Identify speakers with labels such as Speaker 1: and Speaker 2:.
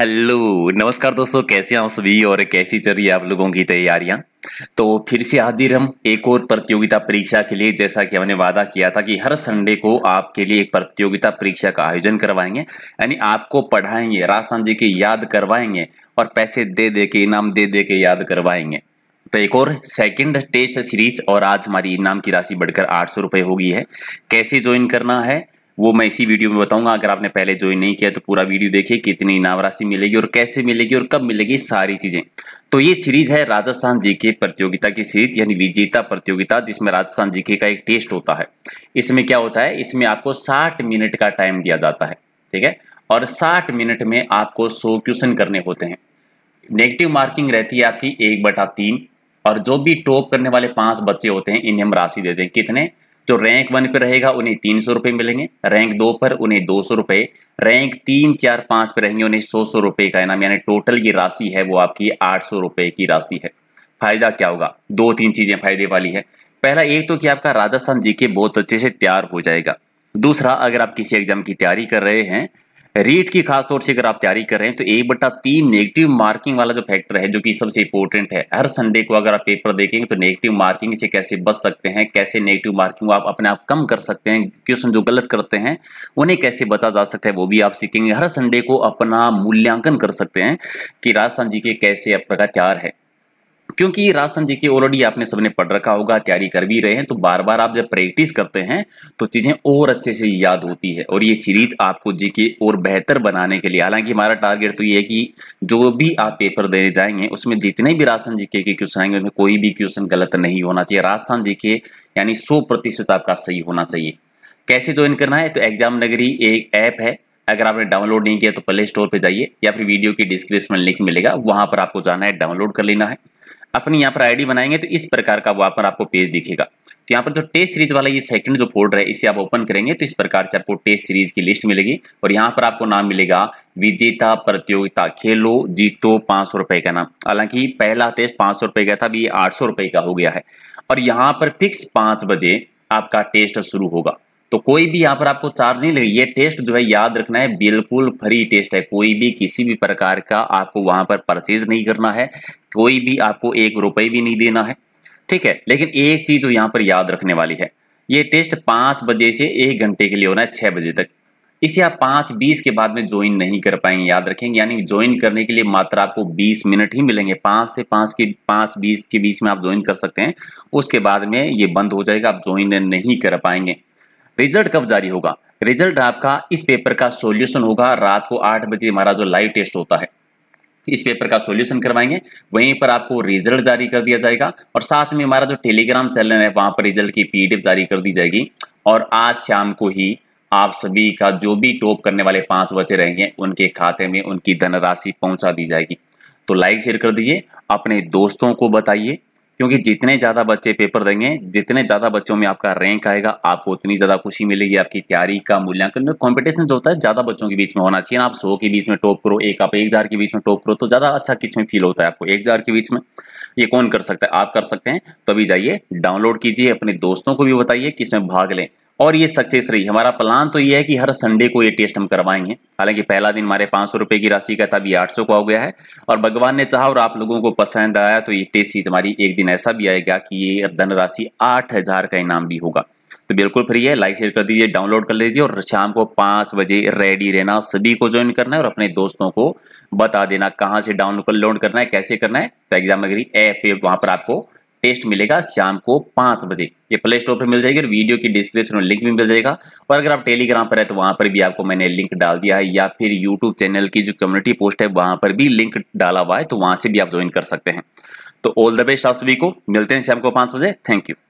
Speaker 1: hello नमस्कार दोस्तों कैसे हैं आप सभी और कैसी चल रही है आप लोगों की तैयारियां तो फिर से हाजिर हम एक और प्रतियोगिता परीक्षा के लिए जैसा कि हमने वादा किया था कि हर संडे को आपके लिए एक प्रतियोगिता परीक्षा का आयोजन करवाएंगे यानी आपको पढ़ाएंगे राजस्थान जी की याद करवाएंगे और पैसे दे दे के इनाम दे दे के याद करवाएंगे तो एक और सेकंड टेस्ट सीरीज और आज हमारी इनाम की राशि बढ़कर आठ सौ होगी है कैसे ज्वाइन करना है वो मैं इसी वीडियो में बताऊंगा अगर आपने पहले ज्वाइन नहीं किया तो पूरा वीडियो देखिए कितनी इनाम राशि मिलेगी और कैसे मिलेगी और कब मिलेगी सारी चीजें तो ये सीरीज है राजस्थान जीके प्रतियोगिता की सीरीज यानी विजेता प्रतियोगिता जिसमें राजस्थान जीके का एक टेस्ट होता है इसमें क्या होता है इसमें आपको साठ मिनट का टाइम दिया जाता है ठीक है और साठ मिनट में आपको सौ क्वेश्चन करने होते हैं नेगेटिव मार्किंग रहती है आपकी एक बटा तीन और जो भी टॉप करने वाले पांच बच्चे होते हैं इन्हें हम राशि देते हैं कितने जो रैंक वन पे रहेगा उन्हें तीन सौ रुपए मिलेंगे रैंक दो पर उन्हें दो सौ रुपए रैंक तीन चार पांच पे रहेंगे उन्हें सौ सौ रुपए का इनाम यानी टोटल ये राशि है वो आपकी आठ सौ रुपए की राशि है फायदा क्या होगा दो तीन चीज़ें फायदे वाली है पहला एक तो कि आपका राजस्थान जी के बहुत अच्छे से तैयार हो जाएगा दूसरा अगर आप किसी एग्जाम की तैयारी कर रहे हैं रीट की खासतौर से अगर आप तैयारी कर रहे हैं तो एक बटा तीन नेगेटिव मार्किंग वाला जो फैक्टर है जो कि सबसे इंपॉर्टेंट है हर संडे को अगर आप पेपर देखेंगे तो नेगेटिव मार्किंग से कैसे बच सकते हैं कैसे नेगेटिव मार्किंग आप अपने आप कम कर सकते हैं क्वेश्चन जो गलत करते हैं उन्हें कैसे बचा जा सकता है वो भी आप सीखेंगे हर संडे को अपना मूल्यांकन कर सकते हैं कि राजस्थान जी के कैसे आपका तैयार है क्योंकि ये राजस्थान जी के ऑलरेडी आपने सबने पढ़ रखा होगा तैयारी कर भी रहे हैं तो बार बार आप जब प्रैक्टिस करते हैं तो चीज़ें और अच्छे से याद होती है और ये सीरीज आपको जी के और बेहतर बनाने के लिए हालांकि हमारा टारगेट तो ये है कि जो भी आप पेपर देने जाएंगे उसमें जितने भी राजस्थान जी के क्वेश्चन आएंगे उसमें कोई भी क्वेश्चन गलत नहीं होना चाहिए राजस्थान जी के यानी सौ प्रतिशत आपका सही होना चाहिए कैसे ज्वाइन करना है तो एग्जाम नगरी एक ऐप है अगर आपने डाउनलोड नहीं किया तो प्ले स्टोर पर जाइए या फिर वीडियो की डिस्क्रिप्शन लिंक मिलेगा वहां पर आपको जाना है डाउनलोड कर लेना है अपनी यहाँ पर आईडी बनाएंगे तो इस प्रकार का वहां पर आपको पेज दिखेगा तो यहाँ पर जो टेस्ट सीरीज वाला ये सेकंड जो फोल्डर है इसे आप ओपन करेंगे तो इस प्रकार से आपको टेस्ट सीरीज की लिस्ट मिलेगी और यहाँ पर आपको नाम मिलेगा विजेता प्रतियोगिता खेलो जीतो पांच सौ रुपए का नाम हालांकि पहला टेस्ट पांच सौ रुपए का था अभी आठ सौ रुपए का हो गया है और यहाँ पर फिक्स पांच बजे आपका टेस्ट शुरू होगा तो कोई भी यहाँ पर आपको चार्ज नहीं लगे ये टेस्ट जो है याद रखना है बिल्कुल फ्री टेस्ट है कोई भी किसी भी प्रकार का आपको वहाँ पर परचेज नहीं करना है कोई भी आपको एक रुपये भी नहीं देना है ठीक है लेकिन एक चीज़ जो यहाँ पर याद रखने वाली है ये टेस्ट पाँच बजे से एक घंटे के लिए होना है छः बजे तक इसे आप पाँच बीस के बाद में ज्वाइन नहीं कर पाएंगे याद रखेंगे यानी ज्वाइन करने के लिए मात्र आपको बीस मिनट ही मिलेंगे पाँच से पाँच के पाँच बीस के बीच में आप ज्वाइन कर सकते हैं उसके बाद में ये बंद हो जाएगा आप ज्वाइन नहीं कर पाएंगे रिजल्ट कब जारी होगा रिजल्ट आपका इस पेपर का सॉल्यूशन होगा रात को आठ बजे हमारा जो लाइव टेस्ट होता है इस पेपर का सॉल्यूशन करवाएंगे वहीं पर आपको रिजल्ट जारी कर दिया जाएगा और साथ में हमारा जो टेलीग्राम चैनल है वहां पर रिजल्ट की पीडीएफ जारी कर दी जाएगी और आज शाम को ही आप सभी का जो भी टॉप करने वाले पांच बचे रहेंगे उनके खाते में उनकी धनराशि पहुंचा दी जाएगी तो लाइक शेयर कर दीजिए अपने दोस्तों को बताइए क्योंकि जितने ज़्यादा बच्चे पेपर देंगे जितने ज़्यादा बच्चों में आपका रैंक आएगा आपको उतनी ज़्यादा खुशी मिलेगी आपकी तैयारी का मूल्यांकन कॉम्पिटिशन जो होता है ज़्यादा बच्चों के बीच में होना चाहिए ना आप सौ के बीच में टॉप करो एक आप एक हज़ार के बीच में टॉप करो तो ज़्यादा अच्छा किस में फील होता है आपको एक हज़ार के बीच में ये कौन कर सकता है आप कर सकते हैं तभी जाइए डाउनलोड कीजिए अपने दोस्तों को भी बताइए किसमें भाग लें और ये सक्सेस रही हमारा प्लान तो ये है कि हर संडे को ये टेस्ट हम करवाएंगे हालांकि पहला दिन हमारे पाँच सौ की राशि का था अभी आठ सौ का हो गया है और भगवान ने चाहा और आप लोगों को पसंद आया तो ये टेस्ट ही हमारी एक दिन ऐसा भी आएगा कि ये धनराशि आठ हज़ार का इनाम भी होगा तो बिल्कुल फ्री है लाइक शेयर कर दीजिए डाउनलोड कर लीजिए और शाम को पाँच बजे रेडी रहना सभी को ज्वाइन करना है और अपने दोस्तों को बता देना कहाँ से डाउनलोड करना है कैसे करना है तो एग्जाम एग्री ऐप वहाँ पर आपको टेस्ट मिलेगा शाम को पांच बजे ये प्ले स्टोर पर मिल जाएगी और वीडियो की डिस्क्रिप्शन में लिंक भी मिल जाएगा और अगर आप टेलीग्राम पर है तो वहां पर भी आपको मैंने लिंक डाल दिया है या फिर यूट्यूब चैनल की जो कम्युनिटी पोस्ट है वहां पर भी लिंक डाला हुआ है तो वहां से भी आप ज्वाइन कर सकते हैं तो ऑल द बेस्ट आप सभी को मिलते हैं शाम को पांच बजे थैंक यू